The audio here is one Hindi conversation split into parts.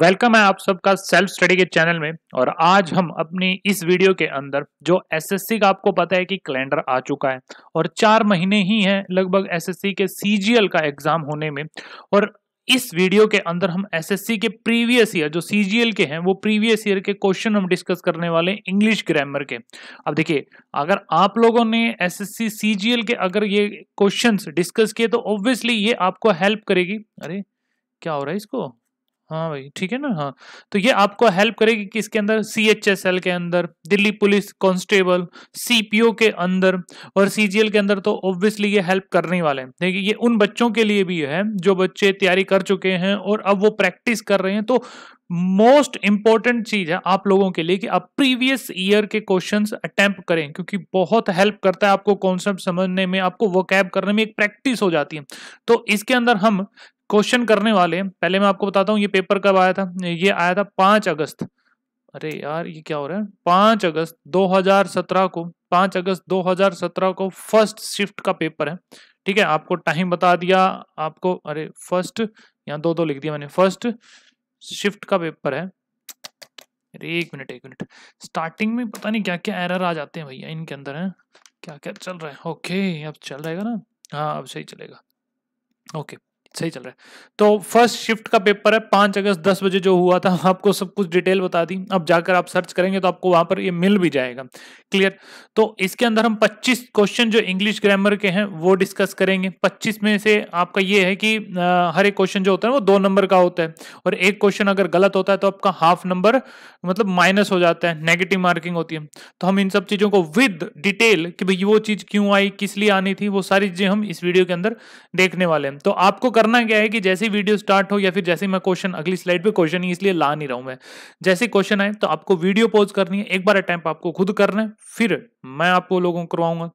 वेलकम है आप सबका सेल्फ स्टडी के चैनल में और आज हम अपनी इस वीडियो के अंदर जो एसएससी का आपको पता है कि कैलेंडर आ चुका है और चार महीने ही हैं लगभग एसएससी के सीजीएल का एग्जाम होने में और इस वीडियो के अंदर हम एसएससी के प्रीवियस ईयर जो सीजीएल के हैं वो प्रीवियस ईयर के क्वेश्चन हम डिस्कस करने वाले हैं इंग्लिश ग्रामर के अब देखिए अगर आप लोगों ने एसएससी सीजीएल के अगर ये क्वेश्चंस डिस्कस किए तो ऑब्वियसली ये आपको हेल्प करेगी अरे क्या हो रहा है इसको हाँ भाई ठीक है ना हाँ तो ये आपको हेल्प करेगी कि इसके अंदर सी एच एस एल के अंदर Delhi police constable C P O के अंदर और सी जी एल के अंदर तो ऑब्वियसली ये हेल्प करने वाले हैं देखिए ये उन बच्चों के लिए भी है जो बच्चे तैयारी कर चुके हैं और अब वो प्रैक्टिस कर रहे हैं तो मोस्ट इंपॉर्टेंट चीज है आप लोगों के लिए कि आप प्रीवियस ईयर के क्वेश्चंस अटेम्प्ट करें क्योंकि बहुत हेल्प करता है आपको कॉन्सेप्ट समझने में आपको वो करने में एक प्रैक्टिस हो जाती है तो इसके अंदर हम क्वेश्चन करने वाले पहले मैं आपको बताता हूँ ये पेपर कब आया था ये आया था पांच अगस्त अरे यार ये क्या हो रहा है पांच अगस्त 2017 को पांच अगस्त 2017 को फर्स्ट शिफ्ट का पेपर है ठीक है आपको टाइम बता दिया आपको अरे फर्स्ट यहाँ दो दो लिख दिया मैंने फर्स्ट शिफ्ट का पेपर है अरे एक मिनट एक मिनट स्टार्टिंग में पता नहीं क्या क्या एरर आ जाते हैं भैया इनके अंदर है क्या क्या चल रहा है ओके अब चल रहेगा ना हाँ अब सही चलेगा ओके सही चल रहा है तो फर्स्ट शिफ्ट का पेपर है पांच अगस्त दस बजे जो हुआ था आपको सब कुछ डिटेल बता दी अब जाकर आप सर्च करेंगे तो आपको वहां पर ये मिल भी जाएगा क्लियर तो इसके अंदर हम 25 क्वेश्चन जो इंग्लिश ग्रामर के हैं वो डिस्कस करेंगे 25 में से आपका ये है कि हर एक क्वेश्चन जो होता है वो दो नंबर का होता है और एक क्वेश्चन अगर गलत होता है तो आपका हाफ नंबर मतलब माइनस हो जाता है नेगेटिव मार्किंग होती है तो हम इन सब चीजों को विद डिटेल कि भाई वो चीज क्यों आई किस लिए आनी थी वो सारी चीजें हम इस वीडियो के अंदर देखने वाले हैं तो आपको करना क्या है कि जैसे वीडियो स्टार्ट हो या फिर जैसे मैं क्वेश्चन अगली स्लाइड पे क्वेश्चन ही इसलिए ला नहीं रहा हूं मैं जैसे क्वेश्चन आए तो आपको वीडियो पॉज करनी है एक बार अटैम्प आपको खुद करना है फिर मैं आपको लोगों को करवाऊंगा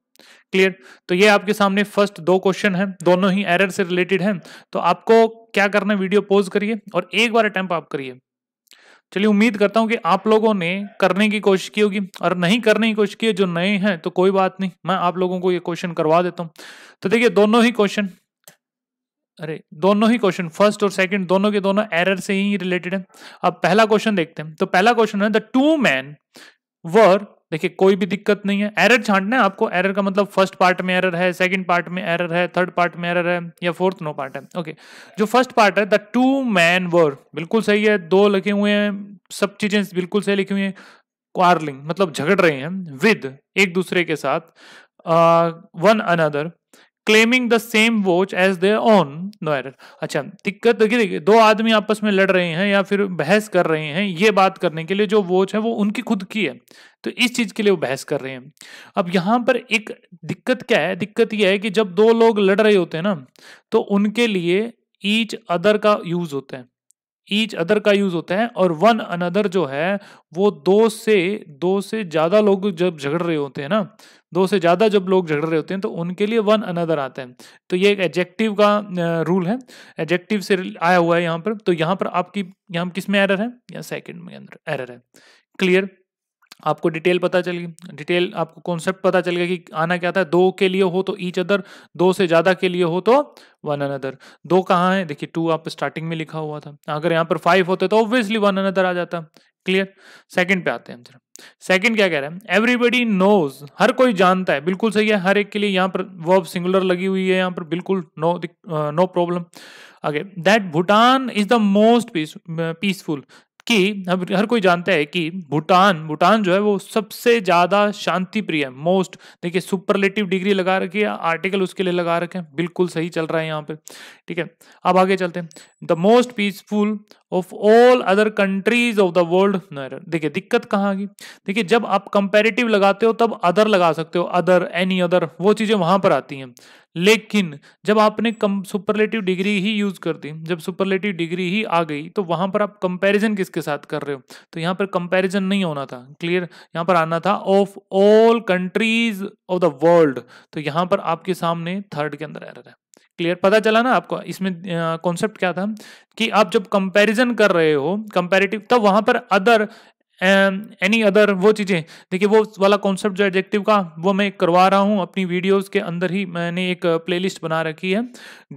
क्लियर तो ये आपके सामने फर्स्ट दो क्वेश्चन है दोनों ही एरर से रिलेटेड है तो आपको क्या करना है वीडियो पॉज करिए और एक बार अटैम्प आप करिए चलिए उम्मीद करता हूं कि आप लोगों ने करने की कोशिश की होगी और नहीं करने की कोशिश की जो नए हैं तो कोई बात नहीं मैं आप लोगों को ये क्वेश्चन करवा देता हूं तो देखिए दोनों ही क्वेश्चन अरे दोनों ही क्वेश्चन फर्स्ट और सेकंड दोनों के दोनों एरर से ही रिलेटेड है अब पहला क्वेश्चन देखते हैं तो पहला क्वेश्चन है द टू मैन वर देखिए कोई भी दिक्कत नहीं है एरर छांटना है आपको एरर का मतलब फर्स्ट पार्ट में एरर है सेकंड पार्ट में एरर है थर्ड पार्ट में एरर है या फोर्थ नो पार्ट है ओके जो फर्स्ट पार्ट है द टू मैन वर बिल्कुल सही है दो लिखे हुए हैं सब चीजें बिल्कुल सही लिखी हुई है क्वारलिंग मतलब झगड़ रहे हैं विद एक दूसरे के साथ one uh, another claiming the same watch as they own no error अच्छा दिक्कत देखिए देखिए दो आदमी आपस में लड़ रहे हैं या फिर बहस कर रहे हैं ये बात करने के लिए जो वोच है वो उनकी खुद की है तो इस चीज के लिए वो बहस कर रहे हैं अब यहाँ पर एक दिक्कत क्या है दिक्कत यह है कि जब दो लोग लड़ रहे होते हैं ना तो उनके लिए ईच अदर का यूज होता है ईच अदर का यूज होता है और वन अनदर जो है वो दो से दो से ज्यादा लोग जब झगड़ रहे होते हैं ना दो से ज़्यादा जब लोग झगड़ रहे होते हैं तो उनके लिए वन अनदर आता है तो ये एक एजेक्टिव का रूल है एजेक्टिव से आया हुआ है यहाँ पर तो यहाँ पर आपकी यहाँ किस में एरर है या सेकेंड में अंदर एरर है क्लियर आपको डिटेल पता चल गई डिटेल आपको कॉन्सेप्ट पता चल गया कि आना क्या था दो के लिए हो तो ईच अदर दो से ज़्यादा के लिए हो तो वन अनदर दो कहाँ है देखिए टू आप स्टार्टिंग में लिखा हुआ था अगर यहाँ पर फाइव होते तो ऑब्वियसली वन अनदर आ जाता क्लियर सेकंड पे आते हैं जरा सेकंड क्या कह रहा है एवरीबडी नोज हर कोई जानता है बिल्कुल सही है हर एक के लिए यहाँ पर वर्ब सिंगुलर लगी हुई है यहाँ पर बिल्कुल नो नो प्रॉब्लम आगे that Bhutan is the most peace peaceful कि अब हर कोई जानता है कि भूटान भूटान जो है वो सबसे ज़्यादा शांति प्रिय है मोस्ट देखिए सुपरलेटिव डिग्री लगा रखी है आर्टिकल उसके लिए लगा रखे हैं बिल्कुल सही चल रहा है यहाँ पे ठीक है अब आगे चलते हैं the most peaceful of all other countries of the world देखिए दिक्कत कहाँ गई देखिए जब आप कंपेरेटिव लगाते हो तब अदर लगा सकते हो अदर एनी अदर वो चीज़ें वहां पर आती हैं लेकिन जब आपने कम सुपरलेटिव डिग्री ही यूज कर दी जब सुपरलेटिव डिग्री ही आ गई तो वहां पर आप कंपैरिजन किसके साथ कर रहे हो तो यहाँ पर कंपैरिजन नहीं होना था क्लियर यहाँ पर आना था of all countries of the world तो यहाँ पर आपके सामने थर्ड के अंदर आ रहा है क्लियर पता चला ना आपको इसमें कॉन्सेप्ट क्या था कि आप जब कंपैरिजन कर रहे हो कंपैरेटिव तब वहां पर अदर एनी अदर वो चीज़ें देखिए वो वाला कॉन्सेप्ट जो एडजेक्टिव का वो मैं करवा रहा हूँ अपनी वीडियोस के अंदर ही मैंने एक प्लेलिस्ट बना रखी है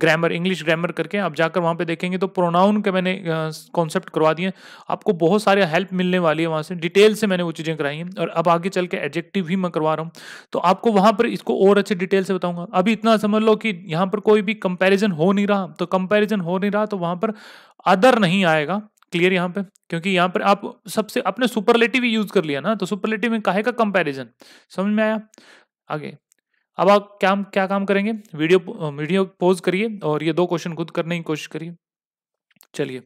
ग्रामर इंग्लिश ग्रामर करके आप जाकर वहाँ पे देखेंगे तो प्रोनाउन के मैंने कॉन्सेप्ट करवा दिए आपको बहुत सारे हेल्प मिलने वाली है वहाँ से डिटेल से मैंने वो चीज़ें कराई हैं और अब आगे चल के एडजेक्टिव भी मैं करवा रहा हूँ तो आपको वहाँ पर इसको और अच्छे डिटेल से बताऊँगा अभी इतना समझ लो कि यहाँ पर कोई भी कंपेरिजन हो नहीं रहा तो कंपेरिजन हो नहीं रहा तो वहाँ पर अदर नहीं आएगा क्लियर यहाँ पे क्योंकि यहाँ पर आप सबसे आपने सुपरलेटिव यूज कर लिया ना तो सुपरलेटिव में कहे का कंपैरिजन समझ में आया आगे अब आप क्या क्या काम करेंगे वीडियो वीडियो पोज करिए और ये दो क्वेश्चन खुद करने की कोशिश करिए चलिए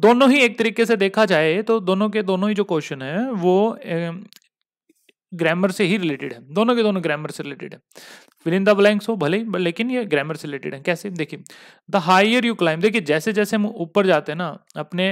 दोनों ही एक तरीके से देखा जाए तो दोनों के दोनों ही जो क्वेश्चन है वो ग्रामर से ही रिलेटेड है दोनों के दोनों ग्रामर से रिलेटेड है फिल इन द ब्लैंक्स हो भले ही लेकिन ये ग्रामर से रिलेटेड है कैसे देखिए द हायर यू क्लाइम देखिए जैसे जैसे हम ऊपर जाते हैं ना अपने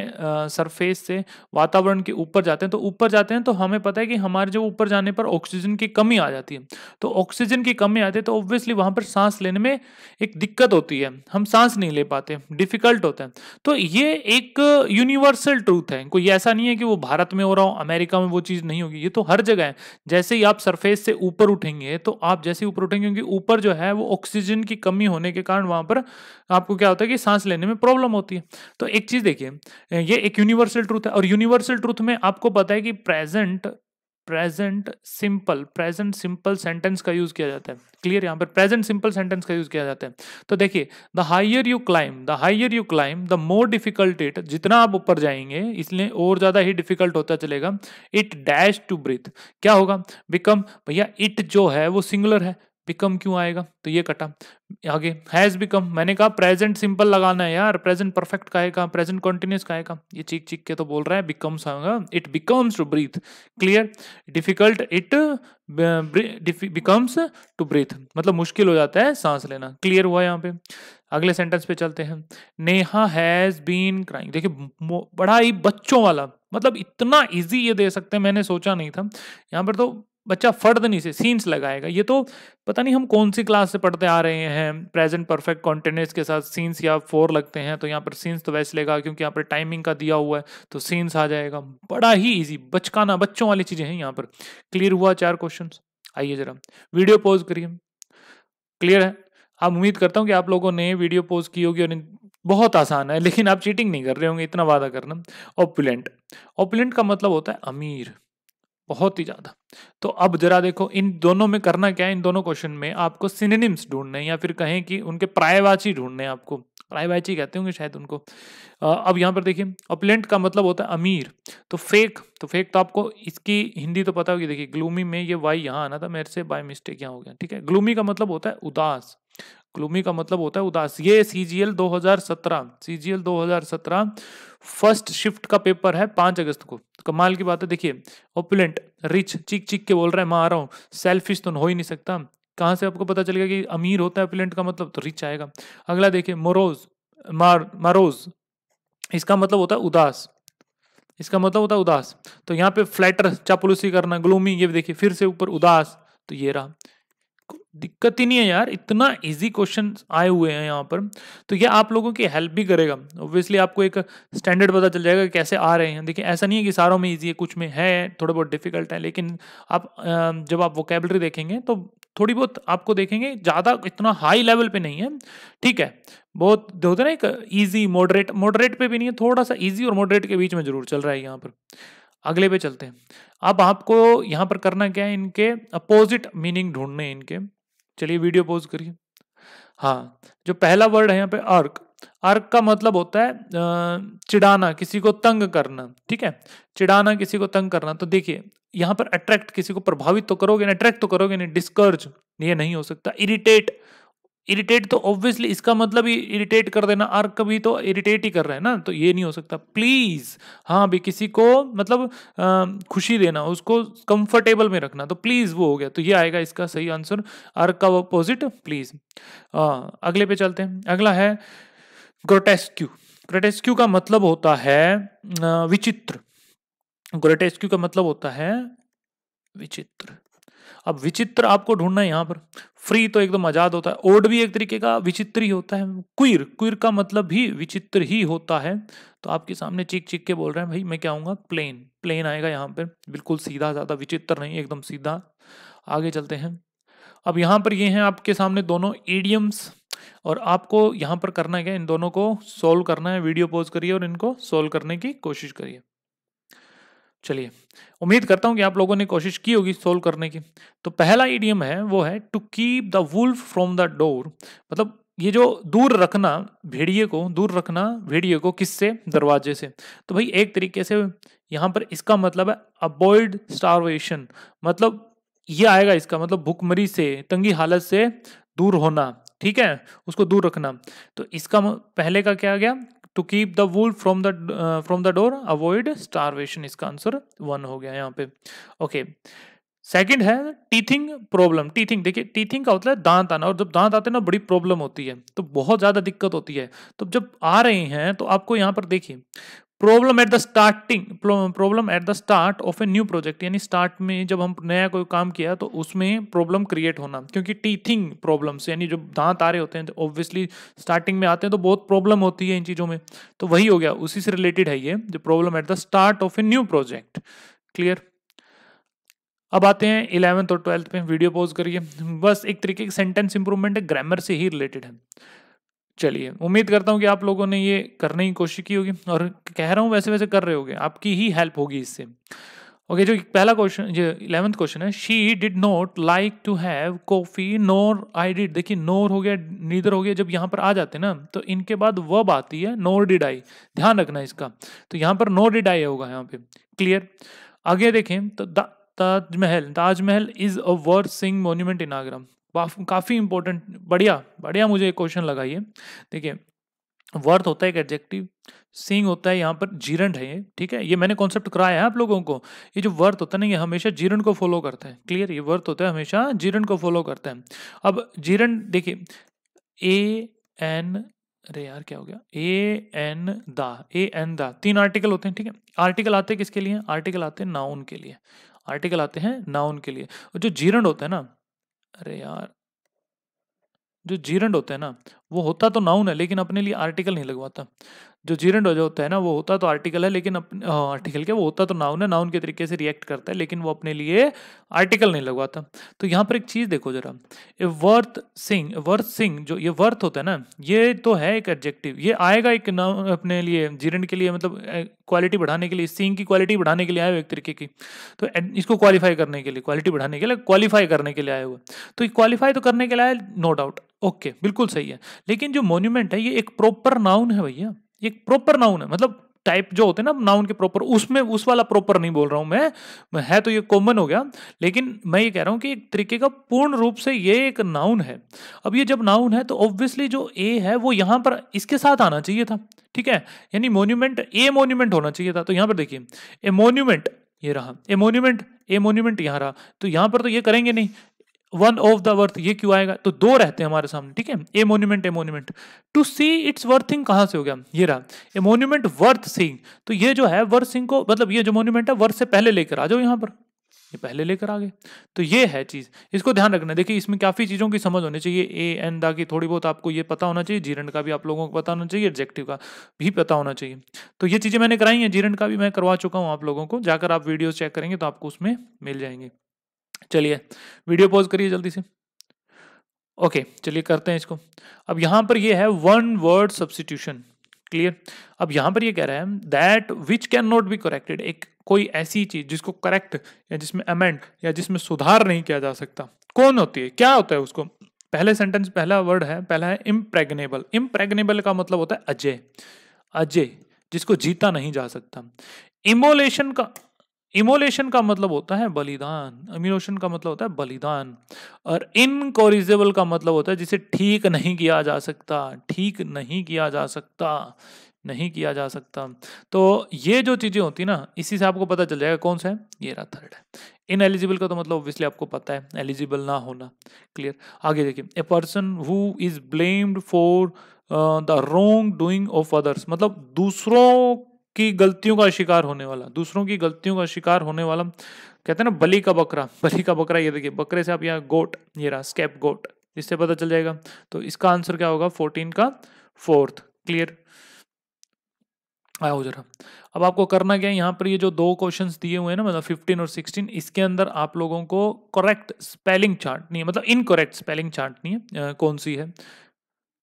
सरफेस से वातावरण के ऊपर जाते हैं तो ऊपर जाते हैं तो हमें पता है कि हमारे जो ऊपर जाने पर ऑक्सीजन की कमी आ जाती है तो ऑक्सीजन की कमी आती है तो ऑब्वियसली वहाँ पर सांस लेने में एक दिक्कत होती है हम सांस नहीं ले पाते डिफिकल्ट होता है तो ये एक यूनिवर्सल ट्रूथ है कोई ऐसा नहीं है कि वो भारत में हो रहा हो अमेरिका में वो चीज़ नहीं होगी ये तो हर जगह है जैसे ही आप सरफेस से ऊपर उठेंगे तो आप जैसे ऊपर उठेंगे क्योंकि ऊपर जो है वो ऑक्सीजन की कमी होने के कारण वहां पर आपको क्या होता है कि सांस लेने में प्रॉब्लम होती है तो एक चीज़ देखिए ये एक यूनिवर्सल ट्रूथ है और यूनिवर्सल ट्रूथ में आपको पता है कि present present simple present simple sentence का यूज किया जाता है क्लियर यहां पर प्रेजेंट सिंपल सेंटेंस का यूज किया जाता है तो देखिए the higher you climb the higher you climb the more difficult it जितना आप ऊपर जाएंगे इसलिए और ज्यादा ही डिफिकल्ट होता चलेगा इट डैश टू ब्रीथ क्या होगा बिकम भैया इट जो है वो सिंगुलर है बिकम क्यों आएगा तो ये कटा आगे हैज बिकम मैंने कहा प्रेजेंट सिंपल लगाना है यार प्रेजेंट परफेक्ट का है प्रेजेंट कॉन्टिन्यूस का है ये चीख चीख के तो बोल रहा है बिकम्स आएगा it becomes to breathe clear difficult it becomes to breathe मतलब मुश्किल हो जाता है सांस लेना क्लियर हुआ यहाँ पे अगले सेंटेंस पे चलते हैं नेहा हैज बीन क्राइंग देखिए बड़ा ही बच्चों वाला मतलब इतना इजी ये दे सकते हैं मैंने सोचा नहीं था यहाँ पर तो बच्चा फर्द नहीं से सीन्स लगाएगा ये तो पता नहीं हम कौन सी क्लास से पढ़ते आ रहे हैं प्रेजेंट परफेक्ट कॉन्टिन्यूस के साथ सीन्स या फोर लगते हैं तो यहाँ पर सीन्स तो वैसे लेगा क्योंकि यहाँ पर टाइमिंग का दिया हुआ है तो सीन्स आ जाएगा बड़ा ही ईजी बचकाना बच्चों वाली चीज़ें हैं यहाँ पर क्लियर हुआ चार क्वेश्चन आइए जरा वीडियो पॉज करिए क्लियर है अब उम्मीद करता हूँ कि आप लोगों ने वीडियो पॉज की होगी और बहुत आसान है लेकिन आप चीटिंग नहीं कर रहे होंगे इतना वादा करना ओपुलेंट ओपुलेंट का मतलब होता है अमीर बहुत ही ज़्यादा तो अब जरा देखो इन दोनों में करना क्या है इन दोनों क्वेश्चन में आपको सिनेनिम्स ढूंढने या फिर कहें कि उनके प्रायवाची ढूंढने आपको प्रायवाची कहते होंगे शायद उनको अब यहाँ पर देखिए अपलेंट का मतलब होता है अमीर तो फेक तो फेक तो आपको इसकी हिंदी तो पता होगी देखिए ग्लूमी में ये वाई यहाँ आना था मेरे से बाय मिस्टेक यहाँ हो गया ठीक है ग्लूमी का मतलब होता है उदास ग्लूमी का मतलब होता है उदास ये सी जी एल दो हजार सत्रह सी जी एल दो हजार सत्रह फर्स्ट शिफ्ट का पेपर है पांच अगस्त को कमाल की बात है देखिए ओपुलेंट रिच चिक चिक के बोल रहा है मैं आ रहा हूँ सेल्फिश तो हो ही नहीं सकता कहाँ से आपको पता चलेगा कि अमीर होता है ओपुलेंट का मतलब तो रिच आएगा अगला देखिए मोरोज मार मारोज इसका मतलब होता है उदास इसका मतलब होता है उदास तो यहाँ पे फ्लैटर चापलूसी करना ग्लूमी ये देखिए फिर से ऊपर उदास तो ये रहा दिक्कत ही नहीं है यार इतना इजी क्वेश्चन आए हुए हैं यहाँ पर तो ये आप लोगों की हेल्प भी करेगा ऑब्वियसली आपको एक स्टैंडर्ड पता चल जाएगा कैसे आ रहे हैं देखिए ऐसा नहीं है कि सारों में ईजी है कुछ में है थोड़ा बहुत डिफिकल्ट है लेकिन आप जब आप वोकेबलरी देखेंगे तो थोड़ी बहुत आपको देखेंगे ज़्यादा इतना हाई लेवल पर नहीं है ठीक है बहुत होता है ना एक ईजी मॉडरेट मॉडरेट पर भी नहीं है थोड़ा सा ईजी और मॉडरेट के बीच में जरूर चल रहा है यहाँ पर अगले पे चलते हैं अब आपको यहां पर करना क्या है इनके अपोजिट मीनिंग ढूंढने इनके चलिए वीडियो पोज करिए हाँ जो पहला वर्ड है यहाँ पे अर्क अर्क का मतलब होता है चिड़ाना किसी को तंग करना ठीक है चिड़ाना किसी को तंग करना तो देखिए यहाँ पर अट्रैक्ट किसी को प्रभावित तो करोगे ना अट्रैक्ट तो करोगे नहीं डिस्कर्ज ये नहीं हो सकता इरिटेट इरिटेट तो ऑब्वियसली इसका मतलब ही इरिटेट कर देना और कभी तो इरिटेट ही कर रहे हैं ना तो ये नहीं हो सकता प्लीज़ हाँ भी किसी को मतलब आ, खुशी देना उसको कंफर्टेबल में रखना तो प्लीज़ वो हो गया तो ये आएगा इसका सही आंसर आर का अपोजिट प्लीज़ अगले पे चलते हैं अगला है ग्रोटेस्क्यू मतलब ग्रोटेस्क्यू का मतलब होता है विचित्र ग्रोटेस्क्यू का मतलब होता है विचित्र अब विचित्र आपको ढूंढना है यहाँ पर फ्री तो एकदम आजाद होता है ओड भी एक तरीके का विचित्र ही होता है क्वीर क्वीर का मतलब भी विचित्र ही होता है तो आपके सामने चीख चीख के बोल रहे हैं भाई मैं क्या आऊँगा प्लेन प्लेन आएगा यहाँ पर बिल्कुल सीधा ज़्यादा विचित्र नहीं एकदम सीधा आगे चलते हैं अब यहाँ पर ये हैं आपके सामने दोनों एडियम्स और आपको यहाँ पर करना है क्या इन दोनों को सोल्व करना है वीडियो पॉज करिए और इनको सोल्व करने की कोशिश करिए चलिए उम्मीद करता हूँ कि आप लोगों ने कोशिश की होगी सोल्व करने की तो पहला ईडियम है वो है to keep the wolf from the door मतलब ये जो दूर रखना भेड़िए को दूर रखना भेड़िए को किससे दरवाजे से तो भाई एक तरीके से यहाँ पर इसका मतलब है अवॉइड स्टारवेशन मतलब ये आएगा इसका मतलब भुखमरी से तंगी हालत से दूर होना ठीक है उसको दूर रखना तो इसका पहले का क्या आ गया to keep the wool from the from the door avoid starvation इसका आंसर वन हो गया यहाँ पे ओके okay. सेकंड है टीथिंग प्रॉब्लम टीथिंग देखिए टीथिंग का होता है दांत आना और जब दांत आते हैं ना बड़ी प्रॉब्लम होती है तो बहुत ज़्यादा दिक्कत होती है तो जब आ रहे हैं तो आपको यहाँ पर देखिए problem at the starting problem at the start of a new project यानी स्टार्ट में जब हम नया कोई काम किया तो उसमें प्रॉब्लम क्रिएट होना क्योंकि टीथिंग प्रॉब्लम्स यानी जो दांत आ रहे होते हैं तो ऑब्वियसली स्टार्टिंग में आते हैं तो बहुत प्रॉब्लम होती है इन चीज़ों में तो वही हो गया उसी से रिलेटेड है ये जो problem at the start of a new project clear अब आते हैं इलेवंथ और ट्वेल्थ पे वीडियो पॉज करिए बस एक तरीके की सेंटेंस इंप्रूवमेंट ग्रामर से ही रिलेटेड है चलिए उम्मीद करता हूँ कि आप लोगों ने ये करने की कोशिश की होगी और कह रहा हूँ वैसे वैसे कर रहे होगे आपकी ही हेल्प होगी इससे ओके जो पहला क्वेश्चन जो इलेवंथ क्वेश्चन है she did not like to have coffee nor I did देखिए नोर हो गया नीदर हो गया जब यहाँ पर आ जाते हैं ना तो इनके बाद वब आती है नोर डिड आई ध्यान रखना इसका तो यहाँ पर नोर डिड आई होगा यहाँ पे क्लियर आगे देखें तो the Taj Mahal Taj Mahal is a word sing monument in Agra काफ़ी इंपॉर्टेंट बढ़िया बढ़िया मुझे एक क्वेश्चन लगाइए देखिए वर्थ होता है एक एडजेक्टिव सींग होता है यहाँ पर जीरण है ये ठीक है ये मैंने कॉन्सेप्ट कराया है आप लोगों को ये जो वर्थ होता है ना ये हमेशा जीरण को फॉलो करता है क्लियर ये वर्थ होता है हमेशा जीरण को फॉलो करता है अब जीरण देखिए ए एन अरे यार क्या हो गया ए एन दा ए एन दा तीन आर्टिकल होते हैं ठीक है आर्टिकल आते हैं किसके लिए आर्टिकल आते हैं नाउन के लिए आर्टिकल आते हैं नाउन के लिए जो जीरण होता है ना अरे यार जो जीरण होता है ना वो होता तो नाउन है लेकिन अपने लिए आर्टिकल नहीं लगवाता जो जीरेंड हो होता है ना वो होता तो आर्टिकल है लेकिन अपने आर्टिकल हाँ, के वो होता तो नाउन है नाउन के तरीके से रिएक्ट करता है लेकिन वो अपने लिए आर्टिकल नहीं लगवाता तो यहाँ पर एक चीज़ देखो जरा a worth seeing worth seeing जो ये वर्थ होता है ना ये तो है एक एडजेक्टिव ये आएगा एक नाउ अपने लिए जीरेंड के लिए मतलब क्वालिटी बढ़ाने के लिए सिंह की क्वालिटी बढ़ाने के लिए आए हुए एक तरीके की तो इसको क्वालिफाई करने के लिए क्वालिटी बढ़ाने के लिए क्वालिफाई करने के लिए आए हुए तो क्वालिफाई तो करने के लिए आए नो डाउट ओके बिल्कुल सही है लेकिन जो मोन्यूमेंट है ये एक प्रॉपर नाउन है भैया ये प्रॉपर नाउन है मतलब टाइप जो होते हैं ना नाउन के प्रॉपर उसमें उस वाला प्रॉपर नहीं बोल रहा हूं मैं है तो ये कॉमन हो गया लेकिन मैं ये कह रहा हूं कि एक तरीके का पूर्ण रूप से ये एक नाउन है अब ये जब नाउन है तो ऑब्वियसली जो ए है वो यहां पर इसके साथ आना चाहिए था ठीक है यानी मोन्यूमेंट ए मोन्यूमेंट होना चाहिए था तो यहां पर देखिए ए मोन्यूमेंट ये रहा ए मोन्यूमेंट ए मोन्यूमेंट यहाँ रहा तो यहाँ पर तो ये करेंगे नहीं वन ऑफ द वर्थ ये क्यों आएगा तो दो रहते हैं हमारे सामने ठीक है a monument a monument to see it's worthing कहाँ से हो गया ये रहा ए मोन्यूमेंट वर्थ सिंह तो ये जो है वर्थ सिंह को मतलब ये जो मोन्यूमेंट है वर्थ से पहले लेकर आ जाओ यहाँ पर ये पहले लेकर आ गए तो ये है चीज़ इसको ध्यान रखना देखिए इसमें काफ़ी चीज़ों की समझ होनी चाहिए ए एन दा की थोड़ी बहुत आपको ये पता होना चाहिए जीरण का भी आप लोगों को पता होना चाहिए एडजेक्टिव का भी पता होना चाहिए तो ये चीज़ें मैंने कराई हैं जीरण का भी मैं करवा चुका हूँ आप लोगों को जाकर आप वीडियो चेक करेंगे तो आपको उसमें मिल जाएंगे चलिए वीडियो पॉज करिए जल्दी से ओके चलिए करते हैं इसको अब यहां पर ये है वन वर्ड सब्सटीट्यूशन क्लियर अब यहां पर ये कह रहा है that which can not be corrected एक कोई ऐसी चीज जिसको करेक्ट या जिसमें अमेंड या जिसमें सुधार नहीं किया जा सकता कौन होती है क्या होता है उसको पहले सेंटेंस पहला वर्ड है पहला है इम्प्रेगनेबल इम्प्रेगनेबल का मतलब होता है अजय अजय जिसको जीता नहीं जा सकता इमोलेशन का इमोलेशन का मतलब होता है बलिदान इमोलेशन का मतलब होता है बलिदान और इनकोरिजेबल का मतलब होता है जिसे ठीक नहीं किया जा सकता ठीक नहीं किया जा सकता नहीं किया जा सकता तो ये जो चीज़ें होती ना इसी से आपको पता चल जाएगा कौन सा है ये रहा थर्ड है इन एलिजिबल का तो मतलब ऑब्वियसली आपको पता है एलिजिबल ना होना क्लियर आगे देखिए a person who is blamed for the wrong doing of others मतलब दूसरों की गलतियों का शिकार होने वाला दूसरों की गलतियों का शिकार होने वाला कहते हैं ना बली का बकरा बली का बकरा ये देखिए बकरे से आप यहाँ गोट ये रहा स्केप गोट इससे पता चल जाएगा तो इसका आंसर क्या होगा फोर्टीन का फोर्थ क्लियर आया हो जरा अब आपको करना क्या है यहाँ पर ये जो दो क्वेश्चंस दिए हुए हैं ना मतलब 15 और 16 इसके अंदर आप लोगों को करेक्ट स्पेलिंग चार्ट नहीं है मतलब इनकरेक्ट स्पेलिंग चार्ट नहीं है आ, कौन सी है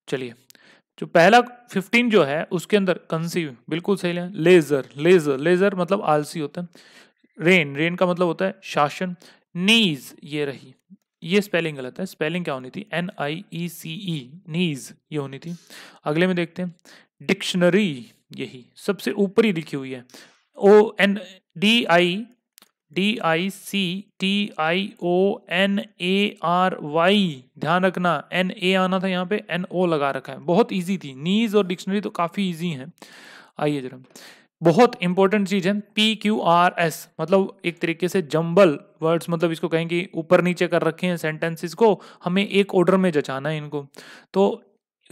चलिए जो पहला फिफ्टीन जो है उसके अंदर कंसीव बिल्कुल सही लें लेजर लेजर लेजर मतलब आलसी होता है रेन रेन का मतलब होता है शासन नीज ये रही ये स्पेलिंग गलत है स्पेलिंग क्या होनी थी एन आई ई सी ई नीज ये होनी थी अगले में देखते हैं डिक्शनरी यही सबसे ऊपर ही लिखी हुई है O N D I D I C T I O N A R Y ध्यान रखना एन ए आना था यहाँ पे एन ओ लगा रखा है बहुत इजी थी नीज और डिक्शनरी तो काफ़ी इजी है आइए जरा बहुत इंपॉर्टेंट चीज़ है पी क्यू आर एस मतलब एक तरीके से जंबल वर्ड्स मतलब इसको कहें कि ऊपर नीचे कर रखे हैं सेंटेंसेस को हमें एक ऑर्डर में जचाना है इनको तो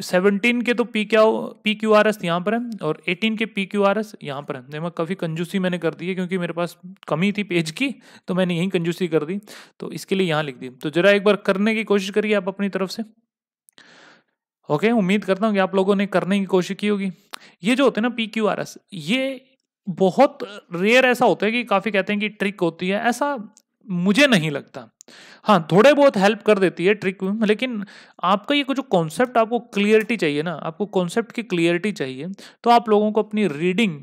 सेवनटीन के तो पी क्या पी क्यू आर एस यहाँ पर है और एटीन के पी क्यू आर एस यहाँ पर है मैं काफ़ी कंजूसी मैंने कर दी है क्योंकि मेरे पास कमी थी पेज की तो मैंने यहीं कंजूसी कर दी तो इसके लिए यहाँ लिख दी तो ज़रा एक बार करने की कोशिश करिए आप अपनी तरफ से ओके उम्मीद करता हूँ कि आप लोगों ने करने की कोशिश की होगी ये जो होते हैं ना पी क्यू आर एस ये बहुत रेयर ऐसा होता है कि काफ़ी कहते हैं कि ट्रिक होती है ऐसा मुझे नहीं लगता हाँ थोड़े बहुत हेल्प कर देती है ट्रिक में लेकिन आपका ये जो कॉन्सेप्ट आपको क्लियरिटी चाहिए ना आपको कॉन्सेप्ट की क्लियरिटी चाहिए तो आप लोगों को अपनी रीडिंग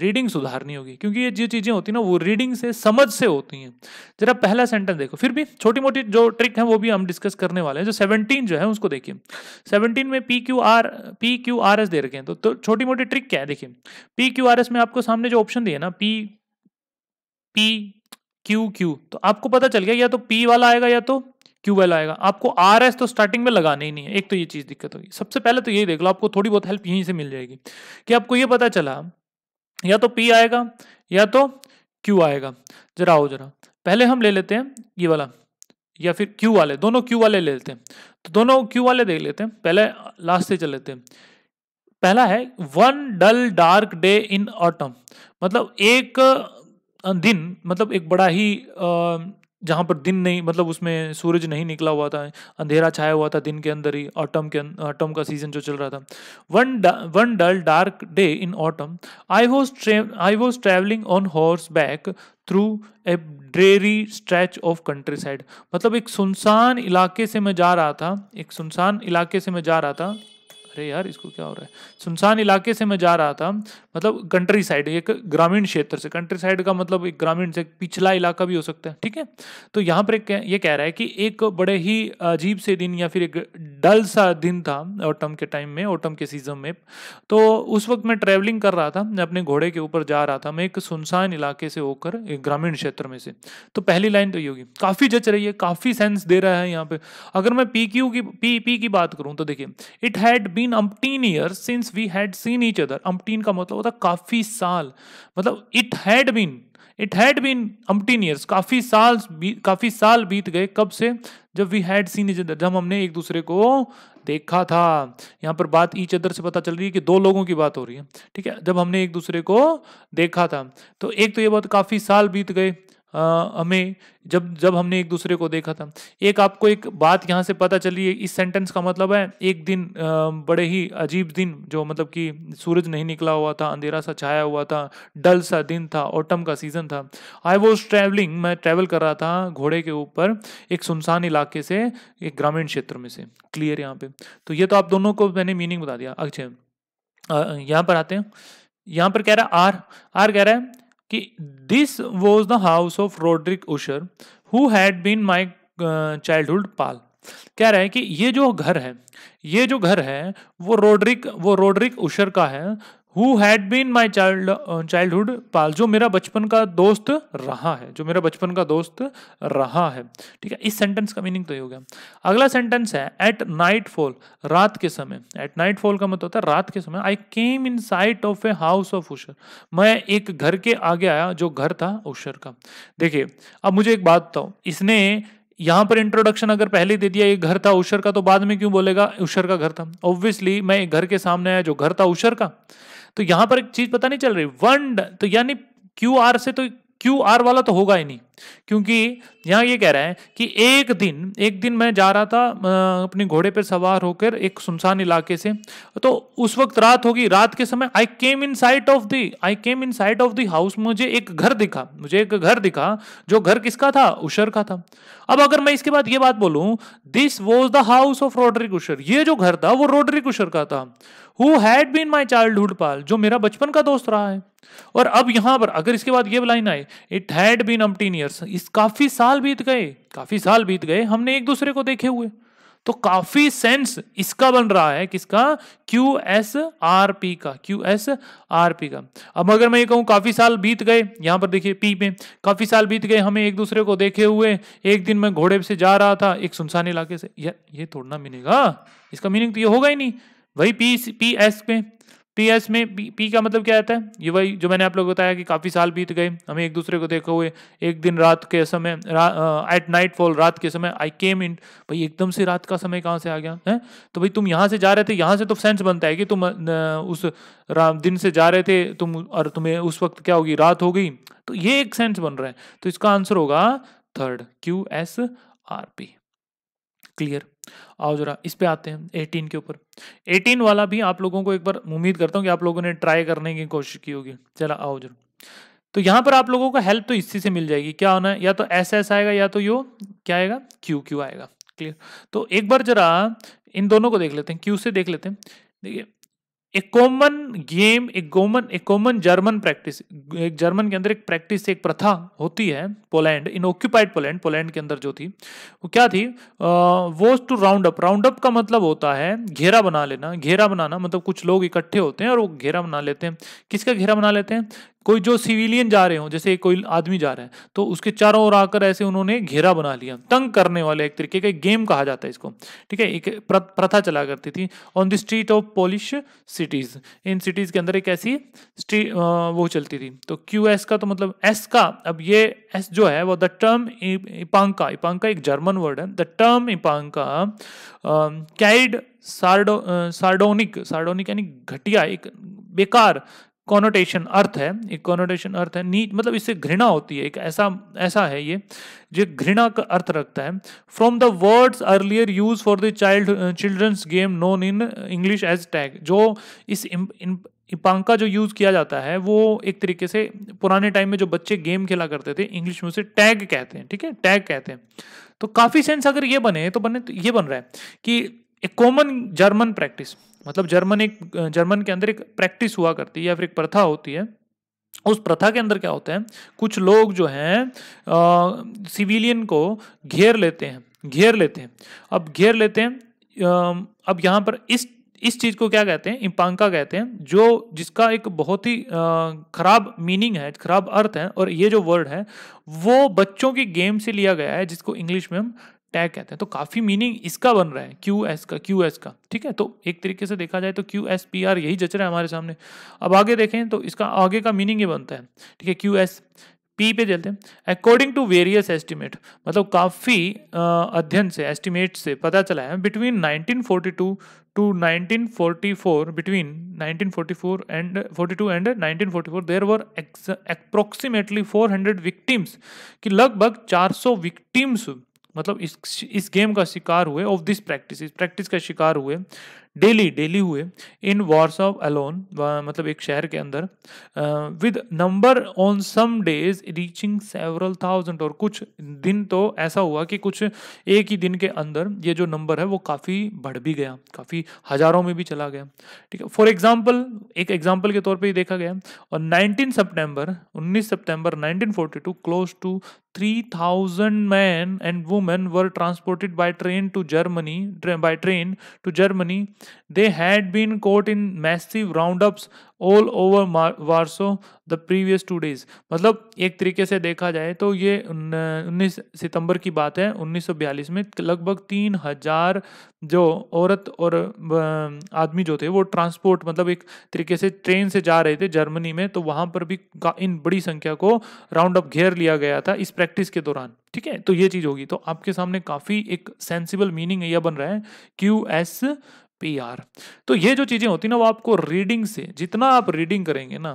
रीडिंग सुधारनी होगी क्योंकि ये जो चीज़ें होती हैं ना वो रीडिंग से समझ से होती हैं जरा पहला सेंटेंस देखो फिर भी छोटी मोटी जो ट्रिक है वो भी हम डिस्कस करने वाले हैं जो सेवनटीन जो है उसको देखिए सेवनटीन में P Q R P Q R S दे रखे हैं तो, तो छोटी मोटी ट्रिक क्या है देखिए पी क्यू आर एस में आपको सामने जो ऑप्शन दिए ना पी पी क्यू क्यू तो आपको पता चल गया या तो पी वाला आएगा या तो क्यू वाला आएगा आपको आर एस तो स्टार्टिंग में लगाना ही नहीं है एक तो ये चीज़ दिक्कत होगी सबसे पहले तो यही देख लो आपको थोड़ी बहुत हेल्प यहीं से मिल जाएगी कि आपको ये पता चला या तो पी आएगा या तो क्यू आएगा जरा हो जरा पहले हम ले लेते हैं ये वाला या फिर क्यू वाले दोनों क्यू वाले ले लेते हैं तो दोनों क्यू वाले देख लेते हैं पहले लास्ट से चल लेते हैं पहला है one dull dark day in autumn मतलब एक दिन मतलब एक बड़ा ही जहाँ पर दिन नहीं मतलब उसमें सूरज नहीं निकला हुआ था अंधेरा छाया हुआ था दिन के अंदर ही ऑटम के ऑटम अं, का सीजन जो चल रहा था one one dull dark day in autumn I was I was travelling on horse back through a dreary stretch of country side मतलब एक सुनसान इलाके से मैं जा रहा था एक सुनसान इलाके से मैं जा रहा था अरे यार इसको क्या हो रहा है सुनसान इलाके से मैं जा रहा था मतलब कंट्री साइड एक ग्रामीण क्षेत्र से कंट्री साइड का मतलब एक ग्रामीण से पिछला इलाका भी हो सकता है ठीक है तो यहाँ पर एक ये कह रहा है कि एक बड़े ही अजीब से दिन या फिर एक डल सा दिन था ऑटम के टाइम में ऑटम के सीजन में तो उस वक्त मैं ट्रैवलिंग कर रहा था मैं अपने घोड़े के ऊपर जा रहा था मैं एक सुनसान इलाके से होकर एक ग्रामीण क्षेत्र में से तो पहली लाइन तो ये होगी काफ़ी जच रही है काफ़ी सेंस दे रहा है यहाँ पे अगर मैं पी की पी पी की बात करूँ तो देखिए it had been been umpteen year since we had seen each other umpteen का मतलब होता काफी साल मतलब it had been it had been umpteen years काफ़ी साल काफ़ी साल बीत गए कब से जब we had seen each other जब हमने एक दूसरे को देखा था यहाँ पर बात ईच अदर से पता चल रही है कि दो लोगों की बात हो रही है ठीक है जब हमने एक दूसरे को देखा था तो एक तो ये बात काफ़ी साल बीत गए हमें जब जब हमने एक दूसरे को देखा था एक आपको एक बात यहाँ से पता चली है इस सेंटेंस का मतलब है एक दिन बड़े ही अजीब दिन जो मतलब कि सूरज नहीं निकला हुआ था अंधेरा सा छाया हुआ था डल सा दिन था ऑटम का सीज़न था आई वॉज ट्रैवलिंग मैं ट्रैवल कर रहा था घोड़े के ऊपर एक सुनसान इलाके से एक ग्रामीण क्षेत्र में से क्लियर यहाँ पे तो ये तो आप दोनों को मैंने मीनिंग बता दिया अच्छा यहाँ पर आते हैं यहाँ पर कह रहा है आर आर कह रहा है कि this was the house of Roderick Usher who had been my childhood pal कह रहे हैं कि ये जो घर है ये जो घर है वो रोड्रिक वो रोड्रिक उशर का है who had been my child childhood pal जो मेरा बचपन का दोस्त रहा है जो मेरा बचपन का दोस्त रहा है ठीक है इस सेंटेंस का मीनिंग तो ये हो गया अगला सेंटेंस है एट नाइट फॉल रात के समय एट नाइट फॉल का मतलब होता है रात के समय I came in sight of a house of Usher मैं एक घर के आगे आया जो घर था उशर का देखिए अब मुझे एक बात बताओ इसने यहां पर इंट्रोडक्शन अगर पहले दे दिया ये घर था उशर का तो बाद में क्यों बोलेगा उशर का घर था ऑब्वियसली मैं एक घर के सामने आया जो घर था उशर का तो यहां पर एक चीज पता नहीं चल रही वन तो यानी क्यू आर से तो क्यू आर वाला तो होगा ही नहीं क्योंकि यहाँ ये कह रहा है कि एक दिन एक दिन मैं जा रहा था अपने घोड़े पर सवार होकर एक सुनसान इलाके से तो उस वक्त रात होगी रात के समय I came in sight of the I came in sight of the house मुझे एक घर दिखा मुझे एक घर दिखा जो घर किसका था उशर का था अब अगर मैं इसके बाद ये बात बोलूँ this was the house of Roderick Usher ये जो घर था वो रोडरिक उशर का था who had been my childhood pal जो मेरा बचपन का दोस्त रहा है और अब यहां पर अगर इसके बाद ये लाइन आई it had been umpteen years इस काफी साल बीत गए काफी साल बीत गए हमने एक दूसरे को देखे हुए तो काफी सेंस इसका बन रहा है किसका क्यू एस आर पी का क्यू एस आर पी का अब अगर मैं ये कहूँ काफी साल बीत गए यहां पर देखिए पी में काफी साल बीत गए हमें एक दूसरे को देखे हुए एक दिन मैं घोड़े से जा रहा था एक सुनसान इलाके से यार ये थोड़ा ना मिलेगा इसका मीनिंग तो ये होगा ही नहीं वही पी पी एस में पी एस में पी, पी का मतलब क्या आता है ये वही जो मैंने आप लोग बताया कि काफ़ी साल बीत गए हमें एक दूसरे को देखे हुए एक दिन रात के समय एट नाइट फॉल रात के समय आई केम इन भाई एकदम से रात का समय कहाँ से आ गया है तो भाई तुम यहाँ से जा रहे थे यहाँ से तो सेंस बनता है कि तुम उस दिन से जा रहे थे तुम और तुम्हें उस वक्त क्या होगी रात हो गई तो ये एक सेंस बन रहा है तो इसका आंसर होगा third Q S R P clear आओ जरा इस पे आते हैं 18 के ऊपर 18 वाला भी आप लोगों को एक बार उम्मीद करता हूँ कि आप लोगों ने ट्राई करने की कोशिश की होगी चला आओ जरा तो यहाँ पर आप लोगों को हेल्प तो इसी से मिल जाएगी क्या होना है या तो एस एस आएगा या तो यो क्या आएगा क्यू क्यू आएगा क्लियर तो एक बार जरा इन दोनों को देख लेते हैं क्यू से देख लेते हैं देखिए ए कॉमन गेम एक कॉमन एक कॉमन जर्मन प्रैक्टिस एक जर्मन के अंदर एक प्रैक्टिस एक प्रथा होती है Poland in occupied Poland Poland के अंदर जो थी वो क्या थी वो to round up round up का मतलब होता है घेरा बना लेना घेरा बनाना मतलब कुछ लोग इकट्ठे होते हैं और वो घेरा बना लेते हैं किसका घेरा बना लेते हैं कोई जो सिविलियन जा रहे हो जैसे कोई आदमी जा रहा है तो उसके चारों ओर आकर ऐसे उन्होंने घेरा बना लिया तंग करने वाले एक तरीके का गेम कहा जाता है इसको ठीक है एक प्रथा चला करती थी on the street of Polish cities इन सिटीज के अंदर एक ऐसी वो चलती थी तो क्यू एस का तो मतलब एस का अब ये एस जो है वो द टर्म इपांका इपांका एक जर्मन वर्ड है द टर्म इपांका कैड सार्डो सार्डोनिक सार्डोनिक यानी घटिया एक बेकार कॉनोटेशन अर्थ है एक कॉनोटेशन अर्थ है नीच मतलब इससे घृणा होती है एक ऐसा ऐसा है ये जो घृणा का अर्थ रखता है from the words earlier use for the child children's game known in English as tag जो इस इम, इम, इपांका जो यूज़ किया जाता है वो एक तरीके से पुराने टाइम में जो बच्चे गेम खेला करते थे इंग्लिश में उसे टैग कहते हैं ठीक है टैग कहते हैं तो काफ़ी सेंस अगर ये बने तो बने तो ये बन रहा है कि ए कॉमन जर्मन प्रैक्टिस मतलब जर्मन एक जर्मन के अंदर एक प्रैक्टिस हुआ करती है या फिर एक प्रथा होती है उस प्रथा के अंदर क्या होता है कुछ लोग जो हैं सिविलियन को घेर लेते हैं घेर लेते हैं अब घेर लेते हैं आ, अब यहाँ पर इस इस चीज़ को क्या कहते हैं इम्पांका कहते हैं जो जिसका एक बहुत ही ख़राब मीनिंग है खराब अर्थ है और ये जो वर्ड है वो बच्चों की गेम से लिया गया है जिसको इंग्लिश में हम टैग कहते हैं तो काफ़ी मीनिंग इसका बन रहा है क्यू एस का क्यू एस का ठीक है तो एक तरीके से देखा जाए तो क्यू एस पी आर यही जच रहा है हमारे सामने अब आगे देखें तो इसका आगे का मीनिंग ये बनता है ठीक है क्यू एस पी पे चलते हैं अकॉर्डिंग टू वेरियस एस्टिमेट मतलब काफ़ी अध्ययन से एस्टिमेट से पता चला है between 1942 to 1944 between 1944 and 42 and 1944 there were एक्स अप्रोक्सीमेटली 400 विक्टिम्स कि लगभग 400 विक्टिम्स मतलब इस इस गेम का शिकार हुए ऑफ दिस प्रैक्टिस इस प्रैक्टिस का शिकार हुए डेली डेली हुए इन वॉर्स ऑफ अलोन मतलब एक शहर के अंदर with number on some days reaching several thousand और कुछ दिन तो ऐसा हुआ कि कुछ एक ही दिन के अंदर ये जो नंबर है वो काफ़ी बढ़ भी गया काफ़ी हज़ारों में भी चला गया ठीक है फॉर एग्जाम्पल एक एग्जाम्पल के तौर पर ही देखा गया और नाइनटीन सेप्टेम्बर उन्नीस September nineteen close to 3,000 men and women were transported by train to Germany, by train to Germany. They had been caught in massive roundups all over Warsaw the previous two days मतलब एक तरीके से देखा जाए तो ये उन्नीस सितंबर की बात है 1942 में लगभग तीन हजार जो औरत और आदमी जो थे वो ट्रांसपोर्ट मतलब एक तरीके से ट्रेन से जा रहे थे जर्मनी में तो वहाँ पर भी इन बड़ी संख्या को राउंड अप घेर लिया गया था इस प्रैक्टिस के दौरान ठीक है तो ये चीज़ होगी तो आपके सामने काफ़ी एक सेंसिबल मीनिंग यह बन रहा है क्यू एस पी आर तो ये जो चीजें होती ना वो आपको रीडिंग से जितना आप रीडिंग करेंगे ना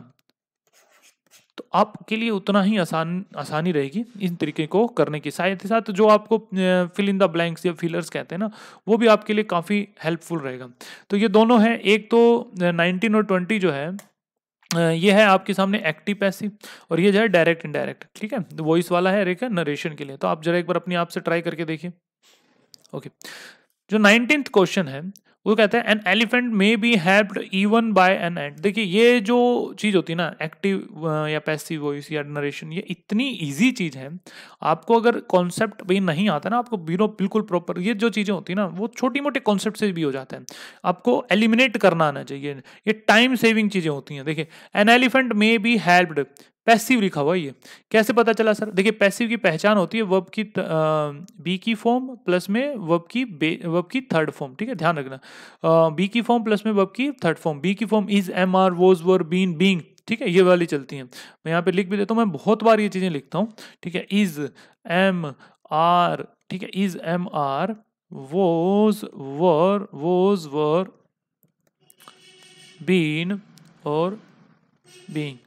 तो आपके लिए उतना ही आसान आसानी रहेगी इन तरीके को करने की साथ ही साथ जो आपको फिल इन द ब्लैंक्स या फिलर्स कहते हैं ना वो भी आपके लिए काफ़ी हेल्पफुल रहेगा तो ये दोनों हैं एक तो नाइनटीन और ट्वेंटी जो है ये है आपके सामने एक्टिव पैसिव और ये जो है डायरेक्ट इनडायरेक्ट ठीक है तो वॉइस वाला है एक नरेशन के लिए तो आप जरा एक बार अपने आप से ट्राई करके देखिए ओके जो नाइनटीन क्वेश्चन है वो कहते हैं an elephant may be helped even by an and देखिए ये जो चीज़ होती है ना एक्टिव या पैसिव वॉइस या नरेशन ये इतनी इजी चीज़ है आपको अगर कॉन्सेप्ट भी नहीं आता ना आपको बीरो बिल्कुल प्रॉपर ये जो चीज़ें होती है ना वो छोटी मोटे कॉन्सेप्ट से भी हो जाते हैं आपको एलिमिनेट करना आना चाहिए ये टाइम सेविंग चीज़ें होती हैं देखिए an elephant may be helped passive लिखा हुआ ये कैसे पता चला सर देखिए पैसिव की पहचान होती है वर्ब की बी की फॉर्म प्लस में वर्ब की वर्ब की थर्ड फॉर्म ठीक है ध्यान रखना बी की फॉर्म प्लस में बब की थर्ड फॉर्म बी की form is am are was were been being ठीक है ये वाली चलती हैं मैं यहाँ पे लिख भी देता हूँ मैं बहुत बार ये चीज़ें लिखता हूँ ठीक है इज एम आर ठीक है is am are was were was were been और बींग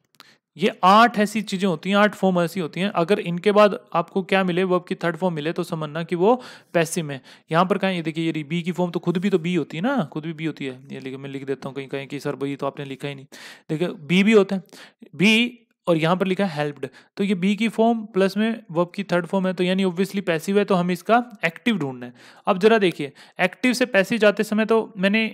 ये आठ ऐसी चीज़ें होती हैं आठ फॉर्म ऐसी होती हैं अगर इनके बाद आपको क्या मिले वर्ब की थर्ड फॉर्म मिले तो समझना कि वो पैसिव है यहाँ पर कहें ये देखिए ये बी की फॉर्म तो खुद भी तो बी होती है ना खुद भी बी होती है ये लिख मैं लिख देता हूँ कहीं कहीं कि सर भाई तो आपने लिखा ही नहीं देखिए बी भी होता है बी और यहाँ पर लिखा है हेल्प्ड तो ये बी की फॉर्म प्लस में वर्ब की थर्ड फॉर्म है तो यानी ऑब्वियसली पैसिव है तो हम इसका एक्टिव ढूंढना है अब जरा देखिए एक्टिव से पैसिव जाते समय तो मैंने